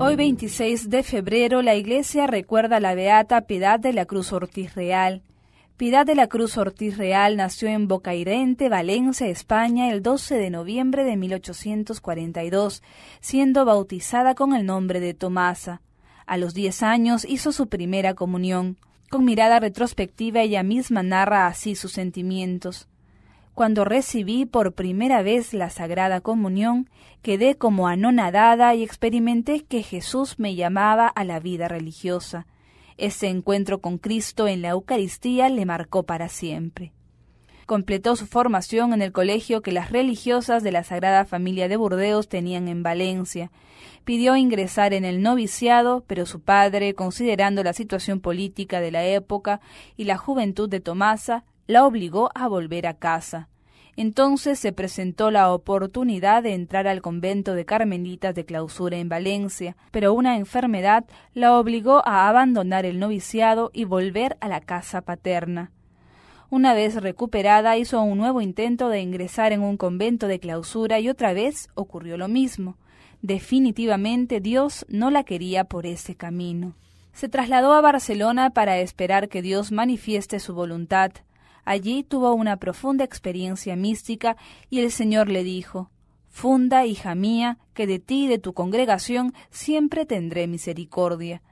Hoy 26 de febrero la iglesia recuerda a la beata Piedad de la Cruz Ortiz Real. Piedad de la Cruz Ortiz Real nació en Bocairente, Valencia, España, el 12 de noviembre de 1842, siendo bautizada con el nombre de Tomasa. A los 10 años hizo su primera comunión. Con mirada retrospectiva ella misma narra así sus sentimientos. Cuando recibí por primera vez la Sagrada Comunión, quedé como anonadada y experimenté que Jesús me llamaba a la vida religiosa. Ese encuentro con Cristo en la Eucaristía le marcó para siempre. Completó su formación en el colegio que las religiosas de la Sagrada Familia de Burdeos tenían en Valencia. Pidió ingresar en el noviciado, pero su padre, considerando la situación política de la época y la juventud de Tomasa, la obligó a volver a casa. Entonces se presentó la oportunidad de entrar al convento de Carmelitas de clausura en Valencia, pero una enfermedad la obligó a abandonar el noviciado y volver a la casa paterna. Una vez recuperada hizo un nuevo intento de ingresar en un convento de clausura y otra vez ocurrió lo mismo. Definitivamente Dios no la quería por ese camino. Se trasladó a Barcelona para esperar que Dios manifieste su voluntad. Allí tuvo una profunda experiencia mística y el Señor le dijo, Funda, hija mía, que de ti y de tu congregación siempre tendré misericordia.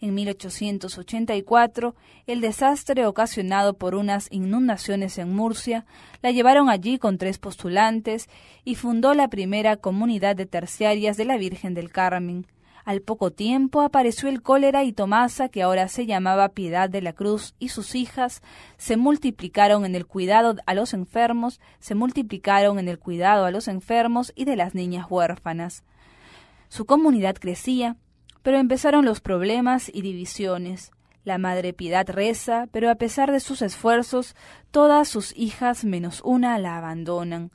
En 1884, el desastre ocasionado por unas inundaciones en Murcia la llevaron allí con tres postulantes y fundó la primera comunidad de terciarias de la Virgen del Carmen. Al poco tiempo apareció el cólera y Tomasa, que ahora se llamaba Piedad de la Cruz, y sus hijas se multiplicaron en el cuidado a los enfermos, se multiplicaron en el cuidado a los enfermos y de las niñas huérfanas. Su comunidad crecía, pero empezaron los problemas y divisiones. La madre Piedad reza, pero a pesar de sus esfuerzos, todas sus hijas menos una la abandonan.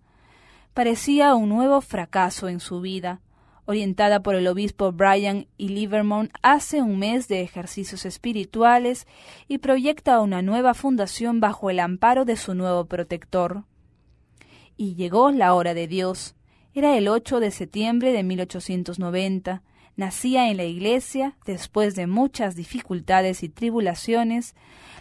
Parecía un nuevo fracaso en su vida orientada por el obispo Brian y e. Livermore, hace un mes de ejercicios espirituales y proyecta una nueva fundación bajo el amparo de su nuevo protector. Y llegó la hora de Dios. Era el 8 de septiembre de 1890. Nacía en la iglesia, después de muchas dificultades y tribulaciones,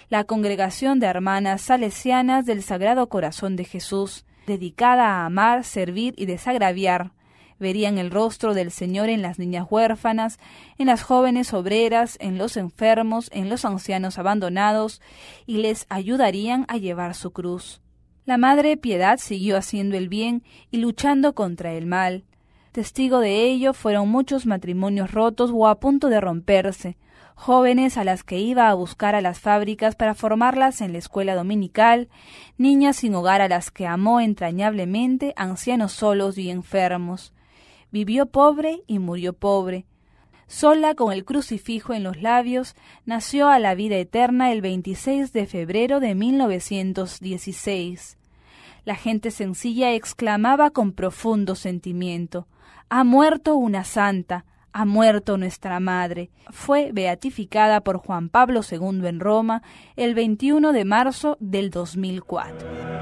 la congregación de hermanas salesianas del Sagrado Corazón de Jesús, dedicada a amar, servir y desagraviar, verían el rostro del Señor en las niñas huérfanas, en las jóvenes obreras, en los enfermos, en los ancianos abandonados, y les ayudarían a llevar su cruz. La Madre Piedad siguió haciendo el bien y luchando contra el mal. Testigo de ello fueron muchos matrimonios rotos o a punto de romperse, jóvenes a las que iba a buscar a las fábricas para formarlas en la escuela dominical, niñas sin hogar a las que amó entrañablemente, ancianos solos y enfermos. Vivió pobre y murió pobre. Sola con el crucifijo en los labios, nació a la vida eterna el 26 de febrero de 1916. La gente sencilla exclamaba con profundo sentimiento, Ha muerto una santa, ha muerto nuestra madre. Fue beatificada por Juan Pablo II en Roma el 21 de marzo del 2004.